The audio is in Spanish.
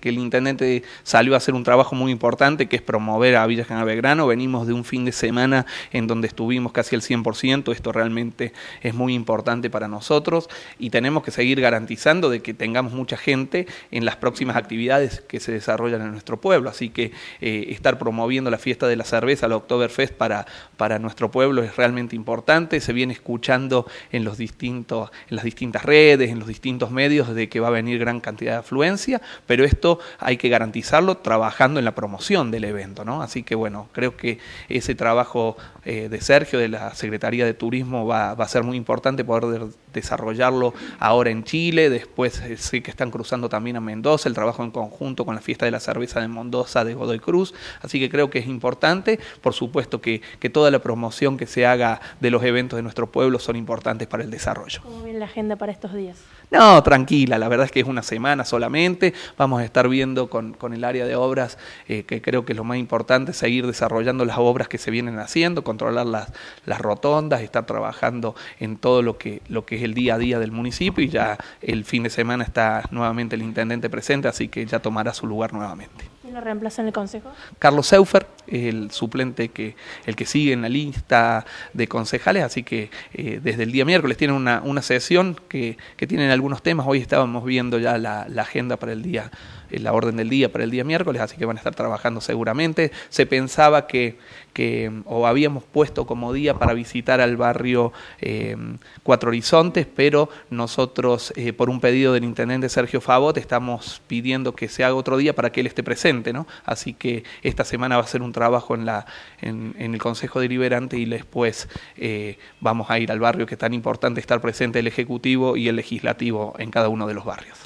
que el intendente salió a hacer un trabajo muy importante que es promover a Villa General Venimos de un fin de semana en donde estuvimos casi al 100%, esto realmente es muy importante para nosotros y tenemos que seguir garantizando de que tengamos mucha gente en las próximas actividades que se desarrollan en nuestro pueblo. Así que eh, estar promoviendo la fiesta de la cerveza, la Oktoberfest para, para nuestro pueblo es realmente importante. Se viene escuchando en, los distintos, en las distintas redes, en los distintos medios de que va a venir gran cantidad de afluencia, pero esto hay que garantizarlo trabajando en la promoción del evento, Así que bueno, creo que ese trabajo eh, de Sergio, de la Secretaría de Turismo, va, a ser muy importante poder desarrollarlo ahora en Chile, después eh, sé que están cruzando también a Mendoza, el trabajo en conjunto con la fiesta de la cerveza de Mendoza de Godoy Cruz, así que creo que es importante, por supuesto que, que toda la promoción que se haga de los eventos de nuestro pueblo son importantes para el desarrollo. ¿Cómo viene la agenda para estos días? No, tranquila, la verdad es que es una semana solamente, vamos a estar viendo con, el área de obras, eh, que creo que es lo más importante, seguir desarrollando las obras que se vienen haciendo, controlar las, las rotondas, estar trabajando en todo lo que, lo que es el día a día del municipio y ya el fin de semana está nuevamente el intendente presente, así que ya tomará su lugar nuevamente lo el Consejo? Carlos Seufer, el suplente que el que sigue en la lista de concejales, así que eh, desde el día miércoles tienen una, sesión que, tienen algunos temas. Hoy estábamos viendo ya la, agenda para el día, eh, la orden del día para el día miércoles, así que van a estar trabajando seguramente. Se pensaba que, o habíamos puesto como día para visitar al barrio eh, Cuatro Horizontes, pero nosotros, eh, por un pedido del intendente Sergio Favot, estamos pidiendo que se haga otro día para que él esté presente, ¿no? Así que esta semana va a ser un trabajo en, el Consejo Deliberante y después eh, vamos a ir al barrio, que es tan importante estar presente el Ejecutivo y el Legislativo en cada uno de los barrios.